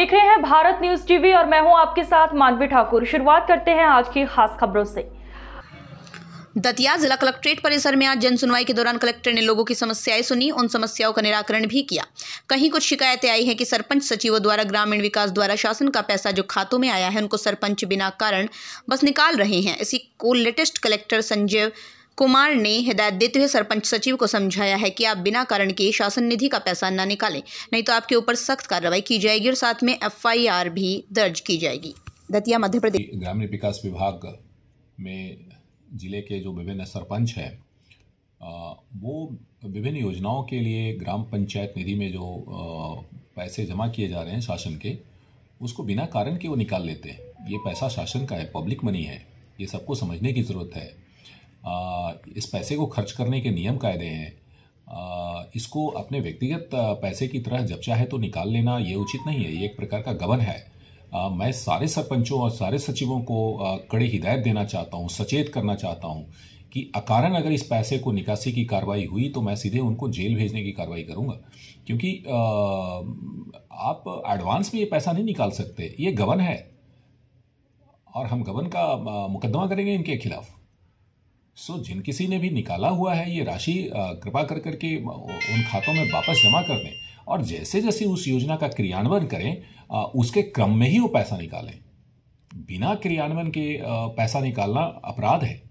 देख रहे हैं भारत न्यूज टीवी और मैं हूं आपके साथ मानवी ठाकुर शुरुआत करते हैं आज की खास खबरों से दतिया जिला कलेक्ट्रेट परिसर में आज जन सुनवाई के दौरान कलेक्टर ने लोगों की समस्याएं सुनी उन समस्याओं का निराकरण भी किया कहीं कुछ शिकायतें आई हैं कि सरपंच सचिवों द्वारा ग्रामीण विकास द्वारा शासन का पैसा जो खातों में आया है उनको सरपंच बिना कारण बस निकाल रहे हैं इसी को लेटेस्ट कलेक्टर संजय कुमार ने हिदायत देते हुए सरपंच सचिव को समझाया है कि आप बिना कारण के शासन निधि का पैसा न निकालें नहीं तो आपके ऊपर सख्त कार्रवाई की जाएगी और साथ में एफ भी दर्ज की जाएगी दतिया मध्य प्रदेश ग्रामीण विकास विभाग में जिले के जो विभिन्न सरपंच हैं वो विभिन्न योजनाओं के लिए ग्राम पंचायत निधि में जो पैसे जमा किए जा रहे हैं शासन के उसको बिना कारण के वो निकाल लेते हैं ये पैसा शासन का है पब्लिक मनी है ये सबको समझने की ज़रूरत है इस पैसे को खर्च करने के नियम कायदे हैं इसको अपने व्यक्तिगत पैसे की तरह जब चाहे तो निकाल लेना ये उचित नहीं है ये एक प्रकार का गबन है मैं सारे सरपंचों और सारे सचिवों को कड़ी हिदायत देना चाहता हूँ सचेत करना चाहता हूँ कि अकारण अगर इस पैसे को निकासी की कार्रवाई हुई तो मैं सीधे उनको जेल भेजने की कार्रवाई करूँगा क्योंकि आप एडवांस में ये पैसा नहीं निकाल सकते ये गबन है और हम गबन का मुकदमा करेंगे इनके खिलाफ़ सो जिन किसी ने भी निकाला हुआ है ये राशि कृपा कर करके उन खातों में वापस जमा कर दें और जैसे जैसे उस योजना का क्रियान्वयन करें उसके क्रम में ही वो पैसा निकालें बिना क्रियान्वयन के पैसा निकालना अपराध है